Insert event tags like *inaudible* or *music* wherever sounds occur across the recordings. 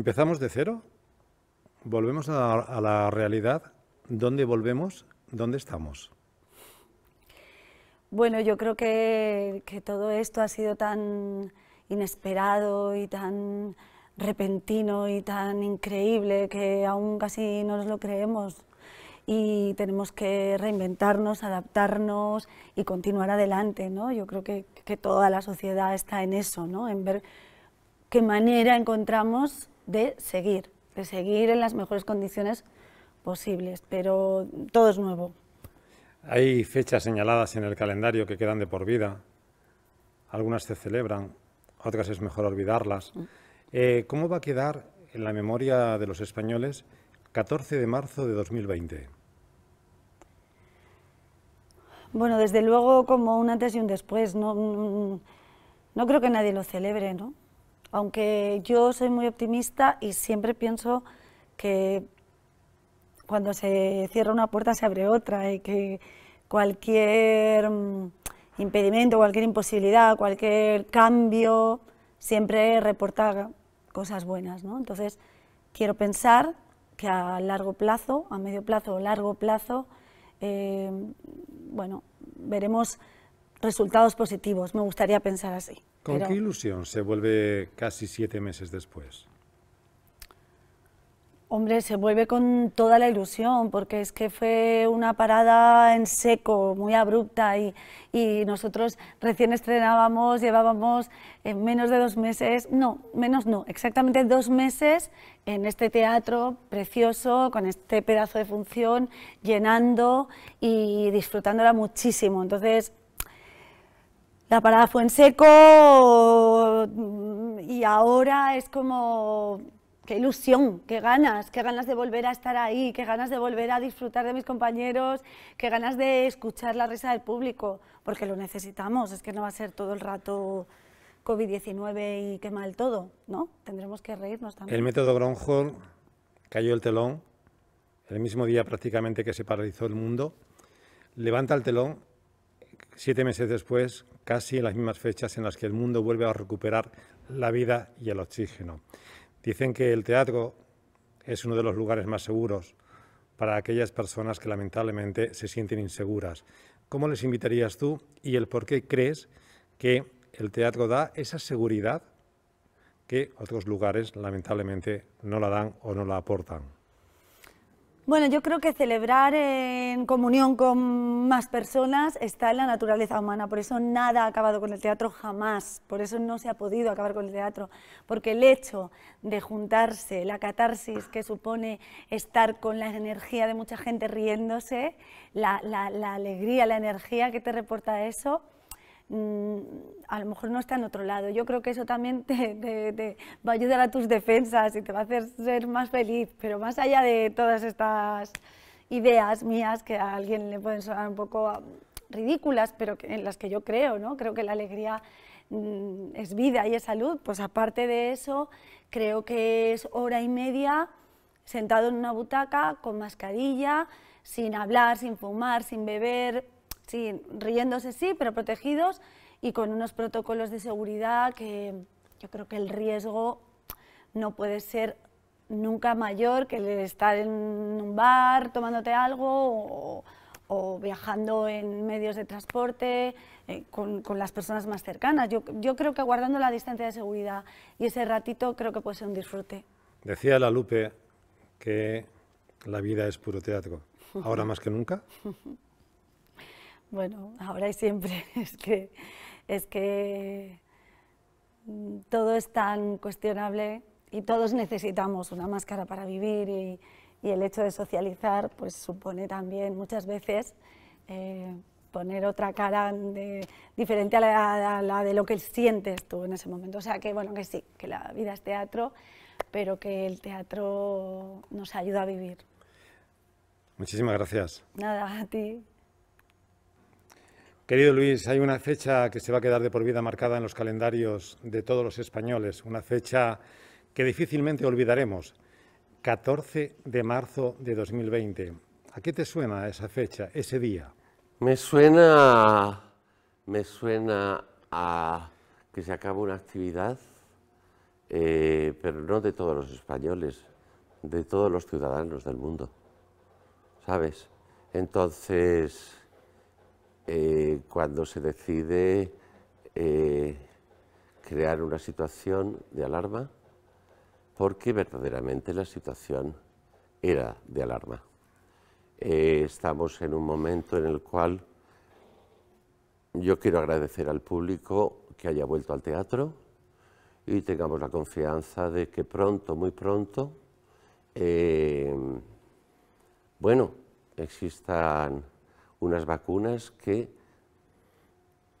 ¿Empezamos de cero? ¿Volvemos a, la realidad? ¿Dónde volvemos? ¿Dónde estamos? Bueno, yo creo que, todo esto ha sido tan inesperado y tan repentino y tan increíble que aún casi no nos lo creemos y tenemos que reinventarnos, adaptarnos y continuar adelante, ¿no? Yo creo que, que toda la sociedad está en eso, En ver qué manera encontramos de seguir, de seguir en las mejores condiciones posibles, pero todo es nuevo. Hay fechas señaladas en el calendario que quedan de por vida. Algunas se celebran, otras es mejor olvidarlas. Mm. Eh, ¿Cómo va a quedar en la memoria de los españoles 14 de marzo de 2020? Bueno, desde luego como un antes y un después. No, no creo que nadie lo celebre, ¿no? aunque yo soy muy optimista y siempre pienso que cuando se cierra una puerta se abre otra y que cualquier mm, impedimento, cualquier imposibilidad, cualquier cambio siempre reporta cosas buenas. Entonces, quiero pensar que a largo plazo, a medio plazo o largo plazo, eh, bueno, veremos resultados positivos. Me gustaría pensar así. ¿Con qué ilusión se vuelve casi siete meses después? Hombre, se vuelve con toda la ilusión, porque es que fue una parada en seco, muy abrupta, y, y nosotros recién estrenábamos, llevábamos en eh, menos de dos meses, no, menos no, exactamente dos meses en este teatro precioso, con este pedazo de función, llenando y disfrutándola muchísimo. Entonces, la parada fue en seco mm, y ahora es como, qué ilusión, qué ganas, qué ganas de volver a estar ahí, qué ganas de volver a disfrutar de mis compañeros, qué ganas de escuchar la risa del público, porque lo necesitamos, es que no va a ser todo el rato COVID-19 y qué mal todo, ¿no? Tendremos que reírnos también. El método Gronholm cayó el telón, el mismo día prácticamente que se paralizó el mundo, levanta el telón siete meses después, casi en las mismas fechas en las que el mundo vuelve a recuperar la vida y el oxígeno. Dicen que el teatro es uno de los lugares más seguros para aquellas personas que lamentablemente se sienten inseguras. ¿Cómo les invitarías tú y el por qué crees que el teatro da esa seguridad que otros lugares lamentablemente no la dan o no la aportan? Bueno, yo creo que celebrar en comunión con más personas está en la naturaleza humana, por eso nada ha acabado con el teatro jamás, por eso no se ha podido acabar con el teatro, porque el hecho de juntarse, la catarsis que supone estar con la energía de mucha gente riéndose, la, la alegría, la energía que te reporta eso, Mm, a lo mejor no está en otro lado. Yo creo que eso también te, va a ayudar a tus defensas y te va a hacer ser más feliz, pero más allá de todas estas ideas mías que a alguien le pueden sonar un poco um, ridículas, pero en las que yo creo, ¿no? Creo que la alegría mm, es vida y es salud, pues aparte de eso, creo que es hora y media sentado en una butaca con mascarilla, sin hablar, sin fumar, sin beber, sí, riéndose sí, pero protegidos y con unos protocolos de seguridad que yo creo que el riesgo no puede ser nunca mayor que el estar en un bar tomándote algo o, viajando en medios de transporte eh, con, las personas más cercanas. Yo, yo creo que guardando la distancia de seguridad y ese ratito creo que puede ser un disfrute. Decía la Lupe que la vida es puro teatro, ahora más que nunca. *laughs* Bueno, ahora y siempre. *laughs* Es que, es que mm, todo es tan cuestionable y todos necesitamos una máscara para vivir y, el hecho de socializar pues supone también muchas veces eh, poner otra cara diferente a la, a la, de lo que sientes tú en ese momento. O sea que bueno, que sí, que la vida es teatro, pero que el teatro nos ayuda a vivir. Muchísimas gracias. Nada, a ti. Querido Luis, hay una fecha que se va a quedar de por vida marcada en los calendarios de todos los españoles, una fecha que difícilmente olvidaremos, 14 de marzo de 2020. ¿A qué te suena esa fecha, ese día? Me suena, me suena a que se acabe una actividad, eh, pero no de todos los españoles, de todos los ciudadanos del mundo, ¿sabes? Entonces eh, cuando se decide eh, crear una situación de alarma, porque verdaderamente la situación era de alarma. Eh, estamos en un momento en el cual yo quiero agradecer al público que haya vuelto al teatro y tengamos la confianza de que pronto, muy pronto, bueno, existan unas vacunas que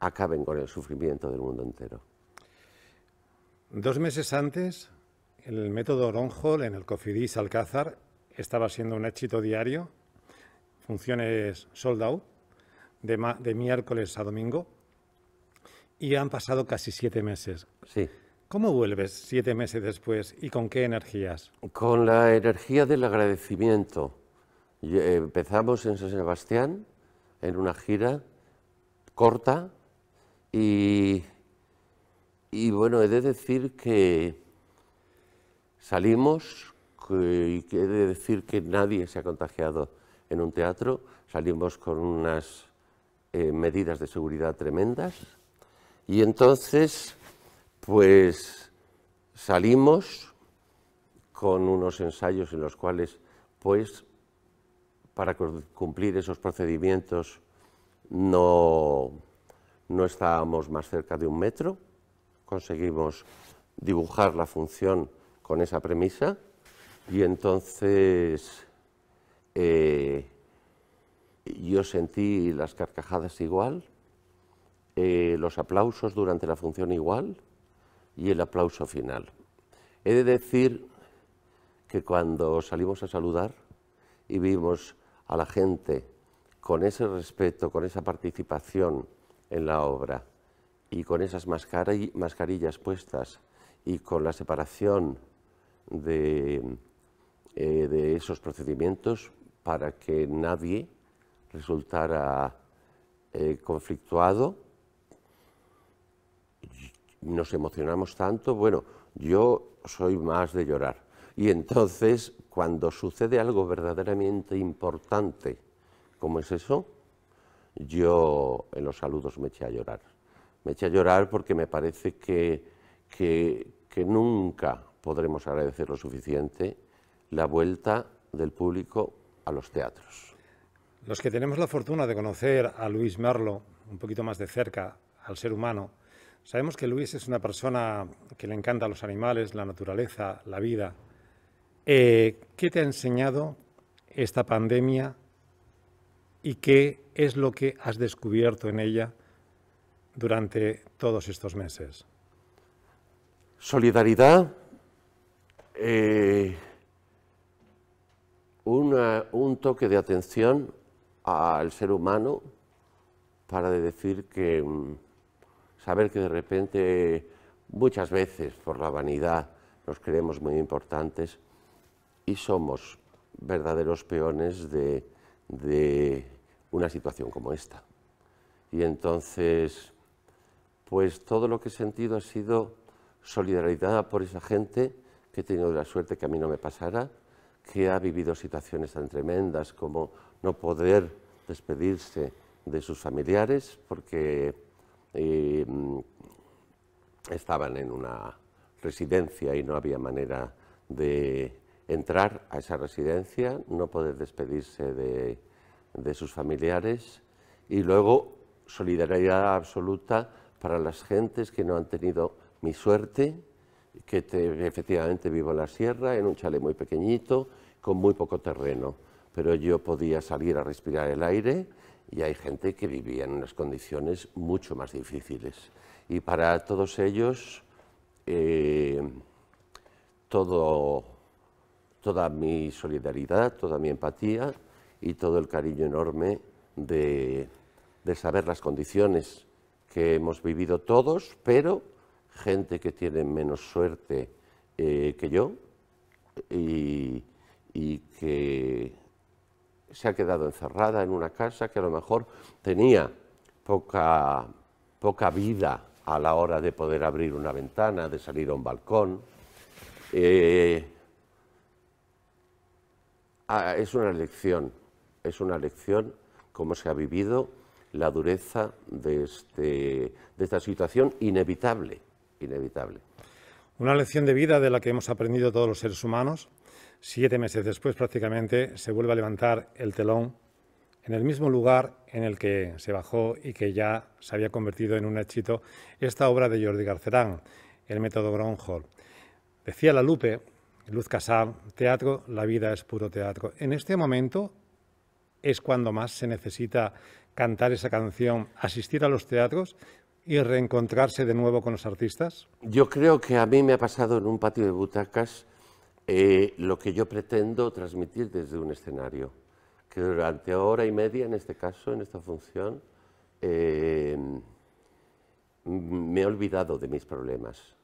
acaben con el sufrimiento del mundo entero. Dos meses antes, el método Ronhol en el Cofidis Alcázar estaba siendo un éxito diario, funciones sold out, de, miércoles a domingo, y han pasado casi siete meses. Sí. ¿Cómo vuelves siete meses después y con qué energías? Con la energía del agradecimiento. Empezamos en San Sebastián en una gira corta y, y bueno, he de decir que salimos que, y he de decir que nadie se ha contagiado en un teatro, salimos con unas eh, medidas de seguridad tremendas y entonces pues salimos con unos ensayos en los cuales pues para cumplir esos procedimientos no, estábamos más cerca de un metro, conseguimos dibujar la función con esa premisa y entonces eh, yo sentí las carcajadas igual, eh, los aplausos durante la función igual y el aplauso final. He de decir que cuando salimos a saludar y vimos a la gente con ese respeto, con esa participación en la obra y con esas mascarillas puestas y con la separación de, eh, esos procedimientos para que nadie resultara eh, conflictuado. Nos emocionamos tanto. Bueno, yo soy más de llorar y entonces, cuando sucede algo verdaderamente importante, como es eso, yo en los saludos me eché a llorar. Me eché a llorar porque me parece que, que, nunca podremos agradecer lo suficiente la vuelta del público a los teatros. Los que tenemos la fortuna de conocer a Luis Merlo un poquito más de cerca, al ser humano, sabemos que Luis es una persona que le encanta los animales, la naturaleza, la vida. Eh, ¿Qué te ha enseñado esta pandemia y qué es lo que has descubierto en ella durante todos estos meses? Solidaridad, eh, un toque de atención al ser humano para decir que mm, saber que de repente muchas veces por la vanidad nos creemos muy importantes y somos verdaderos peones de, una situación como esta. Y entonces, pues todo lo que he sentido ha sido solidaridad por esa gente que he tenido la suerte que a mí no me pasara, que ha vivido situaciones tan tremendas como no poder despedirse de sus familiares porque em, estaban en una residencia y no había manera de entrar a esa residencia, no poder despedirse de, sus familiares y luego solidaridad absoluta para las gentes que no han tenido mi suerte, que efectivamente vivo en la sierra, en un chalet muy pequeñito, con muy poco terreno, pero yo podía salir a respirar el aire y hay gente que vivía en unas condiciones mucho más difíciles. Y para todos ellos, eh, todo toda mi solidaridad, toda mi empatía y todo el cariño enorme de, saber las condiciones que hemos vivido todos, pero gente que tiene menos suerte eh, que yo y, que se ha quedado encerrada en una casa que a lo mejor tenía poca, poca vida a la hora de poder abrir una ventana, de salir a un balcón. Eh, Ah, es una lección, es una lección cómo se ha vivido la dureza este, de, esta situación inevitable, inevitable. Una lección de vida de la que hemos aprendido todos los seres humanos. Siete meses después prácticamente se vuelve a levantar el telón en el mismo lugar en el que se bajó y que ya se había convertido en un éxito esta obra de Jordi Garcerán, El método Gronholm. Decía la Lupe Luz Casal, teatro, la vida es puro teatro. En este momento es cuando más se necesita cantar esa canción, asistir a los teatros y reencontrarse de nuevo con los artistas? Yo creo que a mí me ha pasado en un patio de butacas eh, lo que yo pretendo transmitir desde un escenario, que durante hora y media, en este caso, en esta función, eh, me he olvidado de mis problemas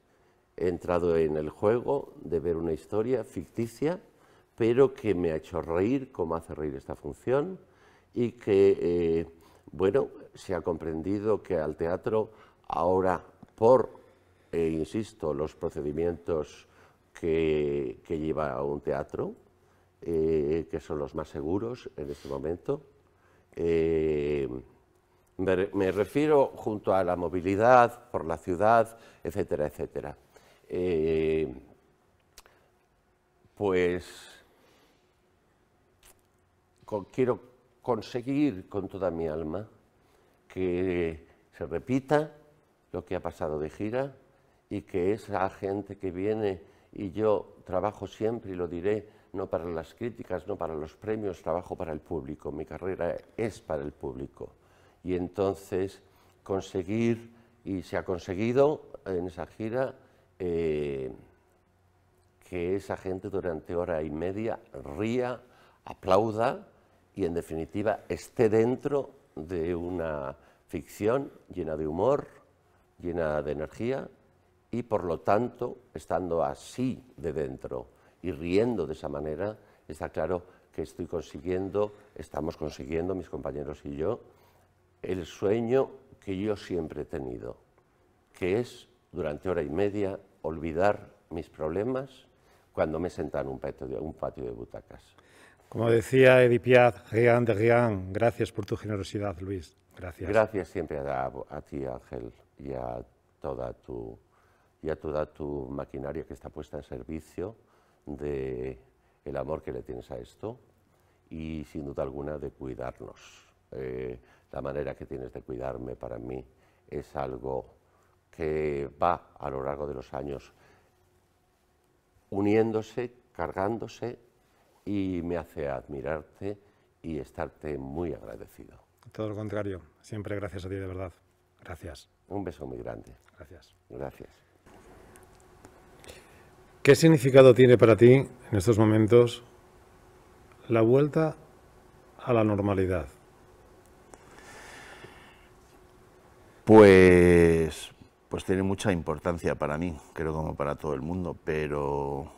he entrado en el juego de ver una historia ficticia, pero que me ha hecho reír como hace reír esta función y que, eh, bueno, se ha comprendido que al teatro ahora, por, eh, insisto, los procedimientos que, lleva un teatro, eh, que son los más seguros en este momento, me, refiero junto a la movilidad por la ciudad, etcétera, etcétera. Eh, pues quiero conseguir con toda mi alma que se repita lo que ha pasado de gira y que esa gente que viene y yo trabajo siempre y lo diré, no para las críticas, no para los premios, trabajo para el público, mi carrera es para el público. Y entonces conseguir, y se ha conseguido en esa gira, eh, que esa gente durante hora y media ría, aplauda y en definitiva esté dentro de una ficción llena de humor, llena de energía y por lo tanto estando así de dentro y riendo de esa manera, está claro que estoy consiguiendo, estamos consiguiendo mis compañeros y yo, el sueño que yo siempre he tenido, que es durante hora y media olvidar mis problemas cuando me sentan en un patio de, butacas. Como decía Edith Rian de Rian, gracias por tu generosidad, Luis. Gracias. Gracias siempre a, a ti, Ángel, y a toda tu y a toda tu maquinaria que está puesta en servicio de el amor que le tienes a esto y sin duda alguna de cuidarnos. Eh, la manera que tienes de cuidarme para mí es algo va a lo largo de los años uniéndose, cargándose y me hace admirarte y estarte muy agradecido. Todo lo contrario, siempre gracias a ti de verdad. Gracias. Un beso muy grande. Gracias. Gracias. ¿Qué significado tiene para ti en estos momentos la vuelta a la normalidad? Pues pues tiene mucha importancia para mí, creo como para todo el mundo, pero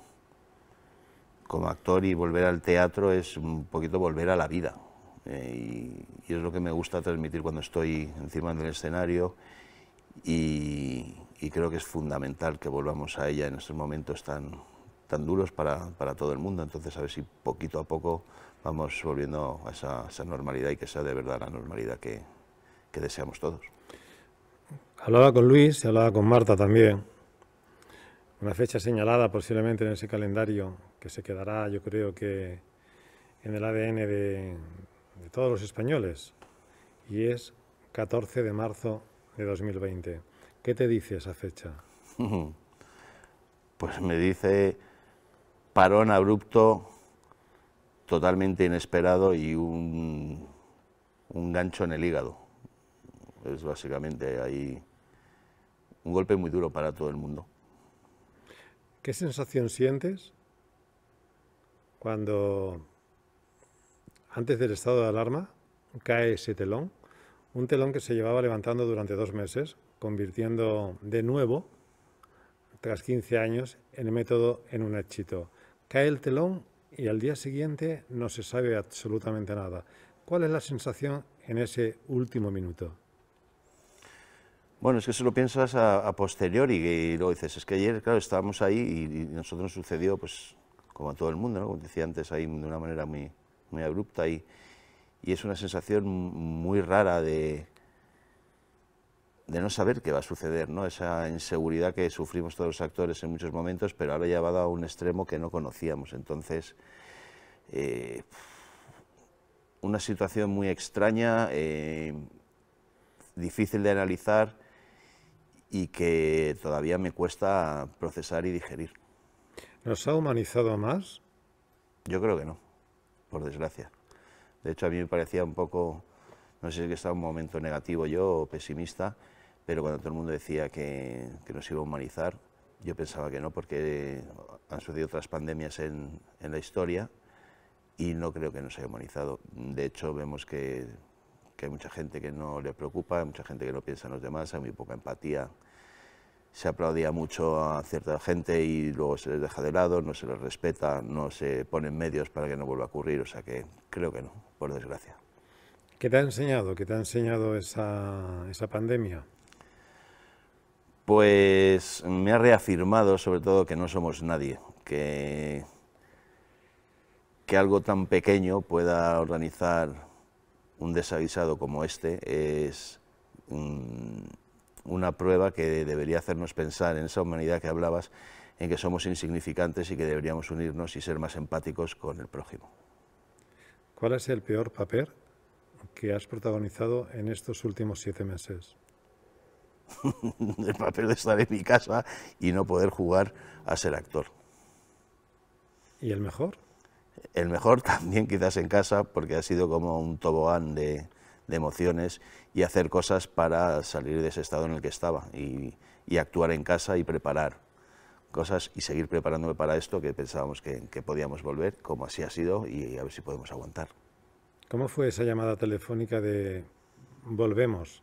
como actor y volver al teatro es un poquito volver a la vida. Eh, y, es lo que me gusta transmitir cuando estoy encima del escenario y, creo que es fundamental que volvamos a ella en estos momentos tan, tan duros para, todo el mundo. Entonces, a ver si poquito a poco vamos volviendo a esa, normalidad y que sea de verdad la normalidad que deseamos todos. Hablaba con Luis y hablaba con Marta también. Una fecha señalada posiblemente en ese calendario que se quedará, yo creo que en el ADN de, todos los españoles. Y es 14 de marzo de 2020. ¿Qué te dice esa fecha? Pues me dice parón abrupto, totalmente inesperado y un, un gancho en el hígado. Es básicamente ahí un golpe muy duro para todo el mundo. ¿Qué sensación sientes cuando antes del estado de alarma cae ese telón? Un telón que se llevaba levantando durante dos meses, convirtiendo de nuevo, tras 15 años, el método en un éxito. Cae el telón y al día siguiente no se sabe absolutamente nada. ¿Cuál es la sensación en ese último minuto? Bueno, es que eso lo piensas a, posteriori y, lo dices, es que ayer, claro, estábamos ahí y, nosotros nos sucedió, pues, como a todo el mundo, ¿no? como decía antes, ahí de una manera muy, abrupta y, es una sensación muy rara de, de no saber qué va a suceder, ¿no? esa inseguridad que sufrimos todos los actores en muchos momentos, pero ahora ya va a un extremo que no conocíamos. Entonces, eh, una situación muy extraña, eh, difícil de analizar y que todavía me cuesta procesar y digerir. ¿Nos ha humanizado más? Yo creo que no, por desgracia. De hecho, a mí me parecía un poco, no sé si es que estaba un momento negativo yo o pesimista, pero cuando todo el mundo decía que, nos iba a humanizar, yo pensaba que no, porque han sucedido otras pandemias en, en la historia y no creo que nos haya humanizado. De hecho, vemos que que hay mucha gente que no le preocupa, hay mucha gente que no piensa en los demás, hay muy poca empatía. Se aplaudía mucho a cierta gente y luego se les deja de lado, no se les respeta, no se ponen medios para que no vuelva a ocurrir, o sea que creo que no, por desgracia. ¿Qué te ha enseñado? ¿Qué te ha enseñado esa, esa pandemia? Pues me ha reafirmado sobre todo que no somos nadie, que, que algo tan pequeño pueda organizar un desavisado como este es mm, una prueba que debería hacernos pensar en esa humanidad que hablabas, en que somos insignificantes y que deberíamos unirnos y ser más empáticos con el prójimo. ¿Cuál es el peor papel que has protagonizado en estos últimos siete meses? *laughs* el papel de estar en mi casa y no poder jugar a ser actor. ¿Y el mejor? el mejor *laughs* también quizás en casa, porque ha sido como un tobogán de, emociones y hacer cosas para salir de ese estado en el que estaba y, actuar en casa y preparar cosas y seguir preparándome para esto que pensábamos que, que, podíamos volver, como así ha sido, y a ver si podemos aguantar. ¿Cómo fue esa llamada telefónica de volvemos?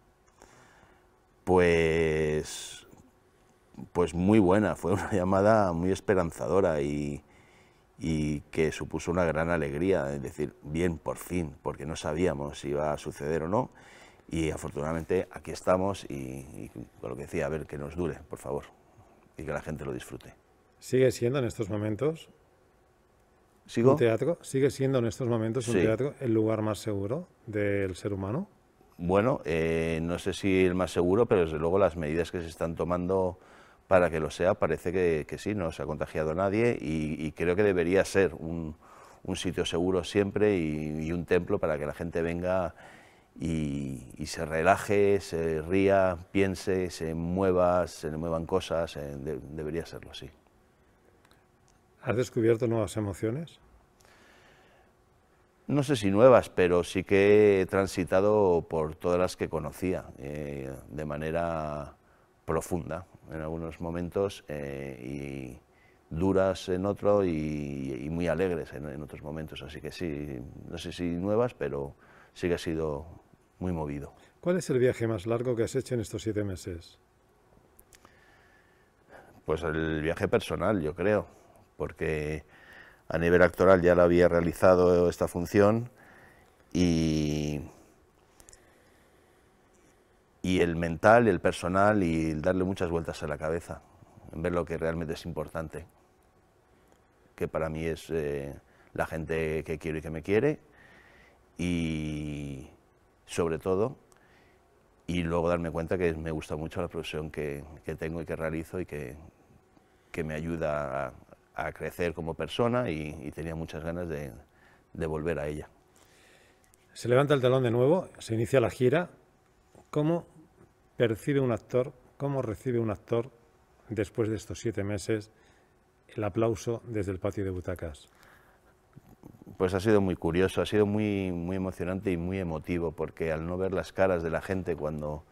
Pues, pues muy buena, fue una *laughs* llamada muy esperanzadora y, y que supuso una gran alegría, es decir, bien por fin, porque no sabíamos si iba a suceder o no. Y afortunadamente aquí estamos y, con lo que decía, a ver que nos dure, por favor, y que la gente lo disfrute. ¿Sigue siendo en estos momentos ¿Sigo? un teatro? ¿Sigue siendo en estos momentos un teatro el lugar más seguro del ser humano? Bueno, eh, no sé si el más seguro, pero desde luego las medidas que se están tomando para que lo sea, parece que, sí, no se ha contagiado nadie y, creo que debería ser un, sitio seguro siempre y, un templo para que la gente venga y, se relaje, se ría, piense, se mueva, se muevan cosas, eh, debería serlo, sí. ¿Has descubierto nuevas emociones? No sé si nuevas, pero sí que he transitado por todas las que conocía eh, de manera profunda en algunos momentos eh, y duras en otro y, muy alegres en, otros momentos. Así que sí, no sé si nuevas, pero sí que ha sido muy movido. ¿Cuál es el viaje más largo que has hecho en estos siete meses? Pues el viaje personal, yo creo, porque a nivel actoral ya la había realizado esta función y y el mental, el personal y darle muchas vueltas a la cabeza, en ver lo que realmente es importante, que para mí es eh, la gente que quiero y que me quiere y sobre todo y luego darme cuenta que me gusta mucho la profesión que, tengo y que realizo y que, me ayuda a, crecer como persona y, tenía muchas ganas de, de volver a ella. Se levanta el talón de nuevo, se inicia la gira, ¿Cómo percibe un actor, cómo recibe un actor después de estos siete meses el aplauso desde el patio de butacas? Pues ha sido muy curioso, ha sido muy, muy emocionante y muy emotivo, porque al no ver las caras de la gente cuando,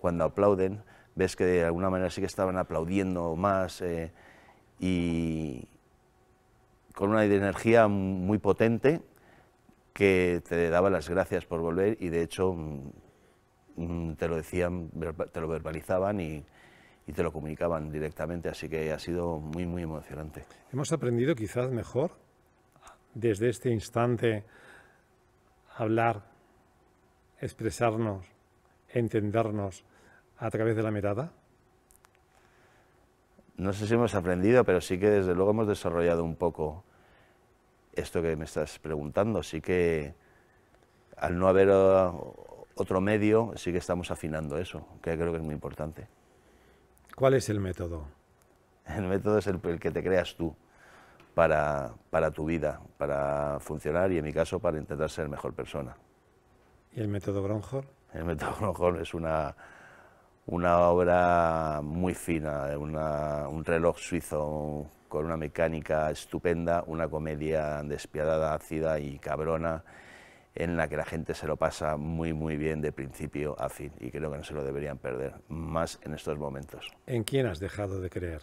cuando aplauden, ves que de alguna manera sí que estaban aplaudiendo más eh, y con una energía muy potente que te daba las gracias por volver y de hecho Mm, te lo decían, te lo verbalizaban y, te lo comunicaban directamente, así que ha sido muy, muy emocionante. ¿Hemos aprendido quizás mejor desde este instante hablar, expresarnos, entendernos a través de la mirada? No sé si hemos aprendido, pero sí que desde luego hemos desarrollado un poco esto que me estás preguntando. Sí que al no haber otro medio, sí que estamos afinando eso, que creo que es muy importante. ¿Cuál es el método? *laughs* El método es el, que te creas tú para, tu vida, para funcionar y en mi caso para intentar ser mejor persona. ¿Y el método Gronhorn? El método Gronhorn es una, obra muy fina, un reloj suizo con una mecánica estupenda, una comedia despiadada, ácida y cabrona en la que la gente se lo pasa muy muy bien de principio a fin y creo que no se lo deberían perder más en estos momentos. ¿En quién has dejado de creer?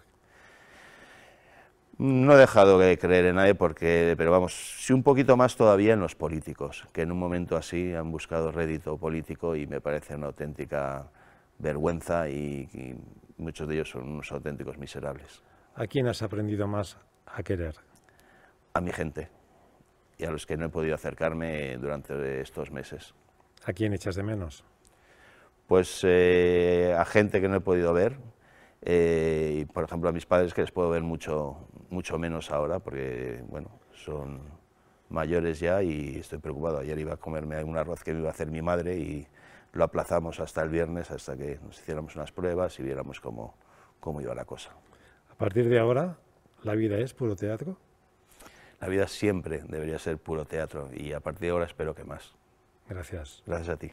No he dejado de creer en nadie porque, pero vamos, sí un poquito más todavía en los políticos, que en un momento así han buscado rédito político y me parece una auténtica vergüenza y, y muchos de ellos son unos auténticos miserables. ¿A quién has aprendido más a querer? A mi gente y a los que no he podido acercarme durante estos meses. ¿A quién echas de menos? Pues eh, a gente que no he podido ver. Eh, por ejemplo, a mis padres que les puedo ver mucho, mucho menos ahora, porque bueno, son mayores ya y estoy preocupado. Ayer iba a comerme un arroz que me iba a hacer mi madre y lo aplazamos hasta el viernes, hasta que nos hiciéramos unas pruebas y viéramos cómo, cómo iba la cosa. ¿A partir de ahora la vida es puro teatro? La vida siempre debería ser puro teatro y a partir de ahora espero que más. Gracias. Gracias a ti.